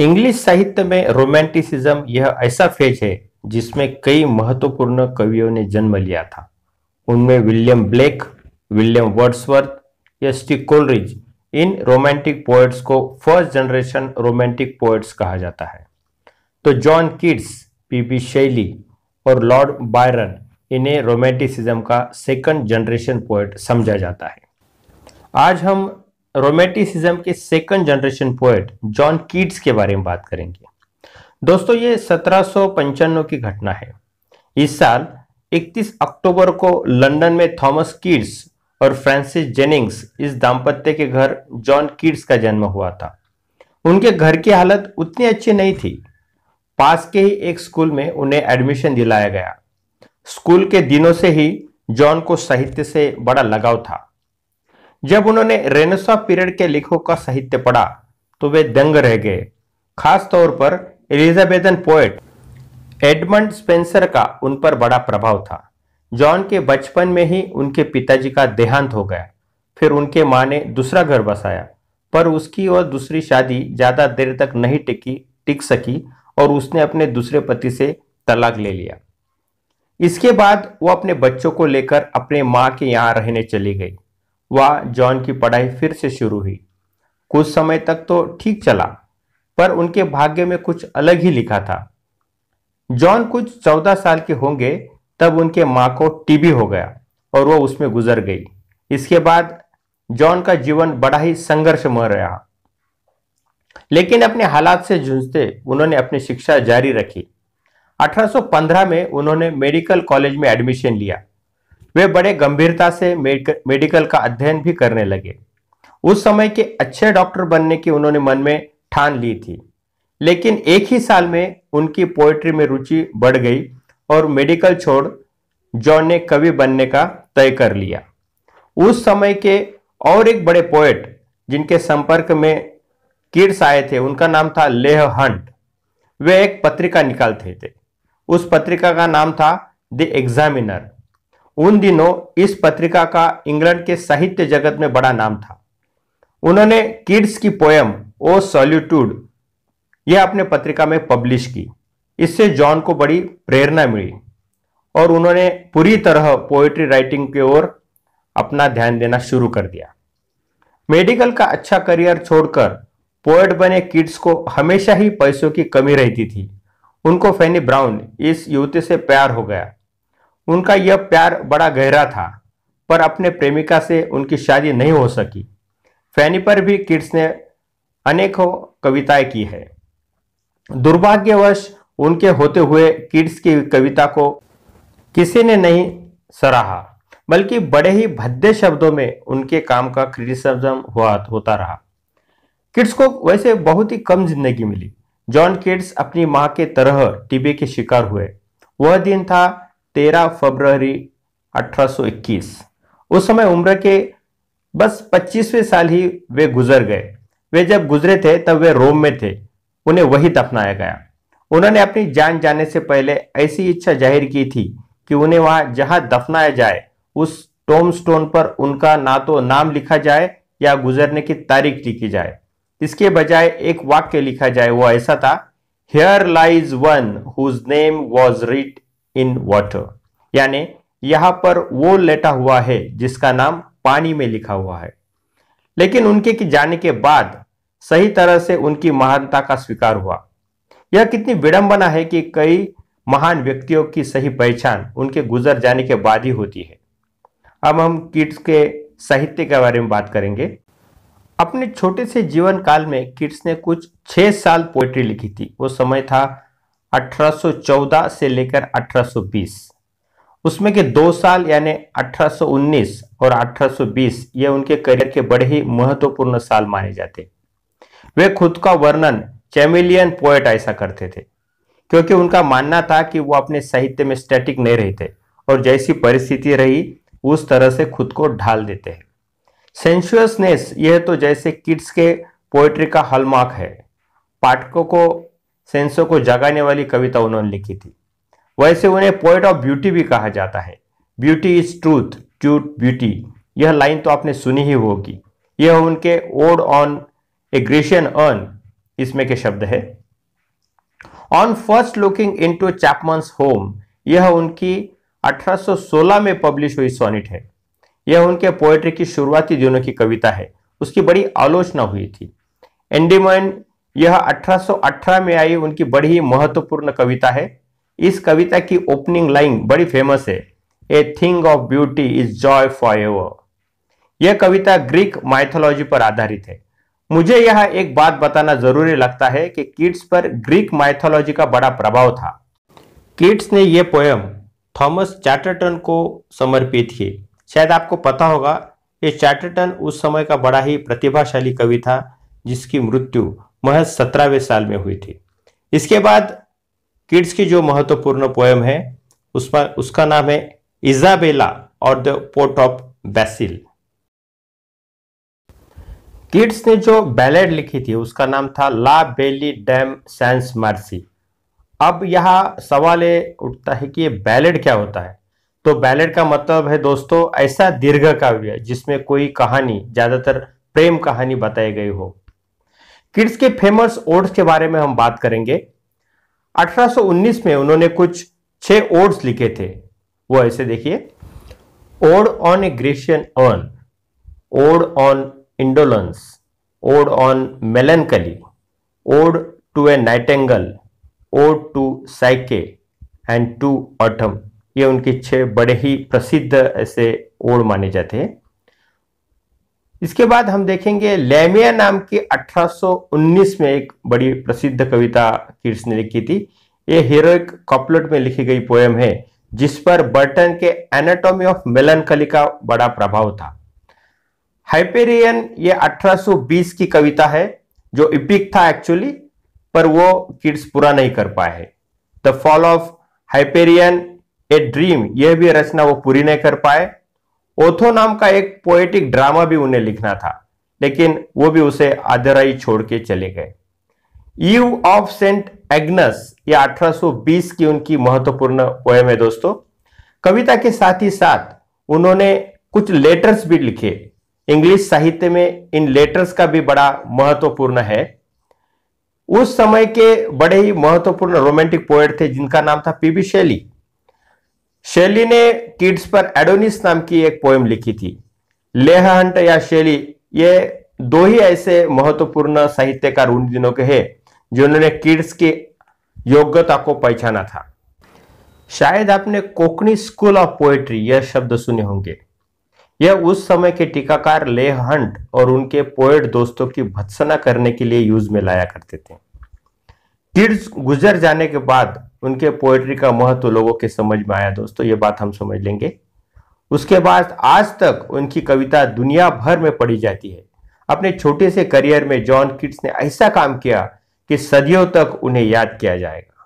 English साहित्य में romanticism यह ऐसा फेज है जिसमें कई महत्वपूर्ण कवियों ने जन्म लिया था उनमें विलियम ब्लेक विलियम वर्ड्सवर्थ या कोलरिज इन रोमांटिक पोएट्स को फर्स्ट जनरेशन रोमांटिक पोएट्स कहा जाता है तो जॉन किड्स पीपी शैली और लॉर्ड बायरन इन्हें रोमांटिसिज्म का सेकंड जनरेशन पोएट समझा जाता है आज हम रोमेटिसिज्म के second generation poet John Keats के बारे में बात करेंगे दोस्तों ये सत्रह की घटना है इस साल 31 अक्टूबर को लंदन में थॉमस कीट्स और फ्रांसिस जेनिंग्स इस दाम्पत्य के घर जॉन कीट्स का जन्म हुआ था उनके घर की हालत उतनी अच्छी नहीं थी पास के ही एक स्कूल में उन्हें एडमिशन दिलाया गया स्कूल के दिनों से ही जॉन को साहित्य से बड़ा लगाव था जब उन्होंने रेनेसा पीरियड के लेखों का साहित्य पढ़ा तो वे दंग रह गए खास तौर पर एलिजाबेथन पोएट एडमंड स्पेंसर का उन पर बड़ा प्रभाव था जॉन के बचपन में ही उनके पिताजी का देहांत हो गया फिर उनके माँ ने दूसरा घर बसाया पर उसकी और दूसरी शादी ज़्यादा देर तक नहीं टिकी टिक सकी और उसने अपने दूसरे पति से तलाक ले लिया इसके बाद वो अपने बच्चों को लेकर अपने माँ के यहाँ रहने चली गई व जॉन की पढ़ाई फिर से शुरू हुई कुछ समय तक तो ठीक चला पर उनके भाग्य में कुछ अलग ही लिखा था जॉन कुछ चौदह साल के होंगे तब उनके माँ को टीबी हो गया और वह उसमें गुजर गई इसके बाद जॉन का जीवन बड़ा ही संघर्षमय रहा लेकिन अपने हालात से जूझते उन्होंने अपनी शिक्षा जारी रखी 1815 में उन्होंने मेडिकल कॉलेज में एडमिशन लिया वे बड़े गंभीरता से मेडिकल का अध्ययन भी करने लगे उस समय के अच्छे डॉक्टर बनने की उन्होंने मन में ठान ली थी लेकिन एक ही साल में उनकी पोएट्री में रुचि बढ़ गई और मेडिकल छोड़ जॉन ने कवि बनने का तय कर लिया उस समय के और एक बड़े पोएट जिनके संपर्क में किड्स आए थे उनका नाम था लेह हंट वे एक पत्रिका निकालते थे उस पत्रिका का नाम था द एग्जामिनर उन दिनों इस पत्रिका का इंग्लैंड के साहित्य जगत में बड़ा नाम था उन्होंने किड्स की पोयम ओ सॉल्यूटूड यह अपने पत्रिका में पब्लिश की इससे जॉन को बड़ी प्रेरणा मिली और उन्होंने पूरी तरह पोएट्री राइटिंग की ओर अपना ध्यान देना शुरू कर दिया मेडिकल का अच्छा करियर छोड़कर पोएट बने किड्स को हमेशा ही पैसों की कमी रहती थी उनको फैनी ब्राउन इस युवती से प्यार हो गया उनका यह प्यार बड़ा गहरा था पर अपने प्रेमिका से उनकी शादी नहीं हो सकी फैनी पर भी किड्स ने अनेकों कविताएं की है दुर्भाग्यवश उनके होते हुए किड्स की कविता को किसी ने नहीं सराहा बल्कि बड़े ही भद्दे शब्दों में उनके काम का क्रिटिसिज्म हुआ होता रहा किड्स को वैसे बहुत ही कम जिंदगी मिली जॉन किड्स अपनी मां के तरह टीबी के शिकार हुए वह दिन था 13 फरवरी 1821 उस समय उम्र के बस 25वें साल ही वे गुजर गए वे जब गुजरे थे तब वे रोम में थे उन्हें वही दफनाया गया उन्होंने अपनी जान जाने से पहले ऐसी इच्छा जाहिर की थी कि उन्हें वहां जहां दफनाया जाए उस टोम स्टोन पर उनका ना तो नाम लिखा जाए या गुजरने की तारीख लिखी जाए इसके बजाय एक वाक्य लिखा जाए वो ऐसा था here lies one whose name was writ in water यानी यहां पर वो लेटा हुआ है जिसका नाम पानी में लिखा हुआ है लेकिन उनके की जाने के बाद सही तरह से उनकी महानता का स्वीकार हुआ यह कितनी विडंबना है कि कई महान व्यक्तियों की सही पहचान उनके गुजर जाने के बाद ही होती है अब हम किट्स के साहित्य के बारे में बात करेंगे अपने छोटे से जीवन काल में किट्स ने कुछ छह साल पोइट्री लिखी थी वो समय था 1814 से लेकर 1820 उसमें के दो साल यानी 1819 और 1820 ये उनके करियर के बड़े ही महत्वपूर्ण साल माने जाते वे खुद का वर्णन चैमिलियन पोएट ऐसा करते थे क्योंकि उनका मानना था कि वो अपने साहित्य में स्टैटिक नहीं रहते और जैसी परिस्थिति रही उस तरह से खुद को ढाल देते हैं सेंशुअसनेस यह तो जैसे किड्स के पोएट्री का हलमार्क है पाठकों को सेंसों को जगाने वाली कविता उन्होंने लिखी थी वैसे उन्हें पोइट ऑफ ब्यूटी भी कहा जाता है beauty is truth truth beauty यह लाइन तो आपने सुनी ही होगी यह उनके ode on a Grecian urn इसमें के शब्द है on first looking into Chapman's Homer यह उनकी 1816 में पब्लिश हुई सोनिट है यह उनके पोएट्री की शुरुआती दिनों की कविता है उसकी बड़ी आलोचना हुई थी एंडीमन यह 1818 में आई उनकी बड़ी ही महत्वपूर्ण कविता है इस कविता की ओपनिंग लाइन बड़ी फेमस है a thing of beauty is joy for ever यह कविता ग्रीक माइथोलॉजी पर आधारित है मुझे यह एक बात बताना जरूरी लगता है कि किड्स पर ग्रीक माइथोलॉजी का बड़ा प्रभाव था किड्स ने यह पोयम थॉमस चैटरटन को समर्पित की शायद आपको पता होगा ये चैटरटन उस समय का बड़ा ही प्रतिभाशाली कवि था जिसकी मृत्यु महज सत्रहवें साल में हुई थी इसके बाद किड्स की जो महत्वपूर्ण पोएम है उसमें उसका नाम है इजाबेला और the pot of basil Keats ने जो बैलेड लिखी थी उसका नाम था La Belle Dame sans Merci अब यह सवाल उठता है कि ये बैलेड क्या होता है तो बैलेड का मतलब है दोस्तों ऐसा दीर्घ काव्य जिसमें कोई कहानी ज्यादातर प्रेम कहानी बताई गई हो किड्स के फेमस ओड्स के बारे में हम बात करेंगे 1819 में उन्होंने कुछ छह ओड्स लिखे थे वो ऐसे देखिए ode on a Grecian urn ode on indolence ode on melancholy ode to a nightingale ode to Psyche and to autumn ये उनके छह बड़े ही प्रसिद्ध ऐसे ओड माने जाते हैं इसके बाद हम देखेंगे लेमिया नाम की 1819 में एक बड़ी प्रसिद्ध कविता किड्स ने लिखी थी ये हीरोइक कॉपलेट में लिखी गई पोएम है जिस पर बर्टन के एनाटॉमी ऑफ मेलन का बड़ा प्रभाव था हाइपेरियन ये 1820 की कविता है जो इपिक था एक्चुअली पर वो किड्स पूरा नहीं कर पाए है the fall of Hyperion a dream यह भी रचना वो पूरी नहीं कर पाए ओथो नाम का एक पोएटिक ड्रामा भी उन्हें लिखना था लेकिन वो भी उसे आधराई छोड़ के चले गए यू ऑफ सेंट एग्नस ये 1820 की उनकी महत्वपूर्ण पोएम है दोस्तों कविता के साथ ही साथ उन्होंने कुछ लेटर्स भी लिखे इंग्लिश साहित्य में इन लेटर्स का भी बड़ा महत्वपूर्ण है उस समय के बड़े ही महत्वपूर्ण रोमांटिक पोएट थे जिनका नाम था पीबी शैली शैली ने किड्स पर एडोनिस नाम की एक पोएम लिखी थी लेह हंट या शैली ये दो ही ऐसे महत्वपूर्ण साहित्यकार उन दिनों के हैं जिन्होंने किड्स की योग्यता को पहचाना था शायद आपने कोकनी स्कूल ऑफ पोएट्री यह शब्द सुने होंगे यह उस समय के टीकाकार लेह हंट और उनके पोएट दोस्तों की भत्सना करने के लिए यूज में लाया करते थे किड्स गुजर जाने के बाद उनके पोएट्री का महत्व लोगों के समझ में आया दोस्तों ये बात हम समझ लेंगे उसके बाद आज तक उनकी कविता दुनिया भर में पढ़ी जाती है अपने छोटे से करियर में जॉन किट्स ने ऐसा काम किया कि सदियों तक उन्हें याद किया जाएगा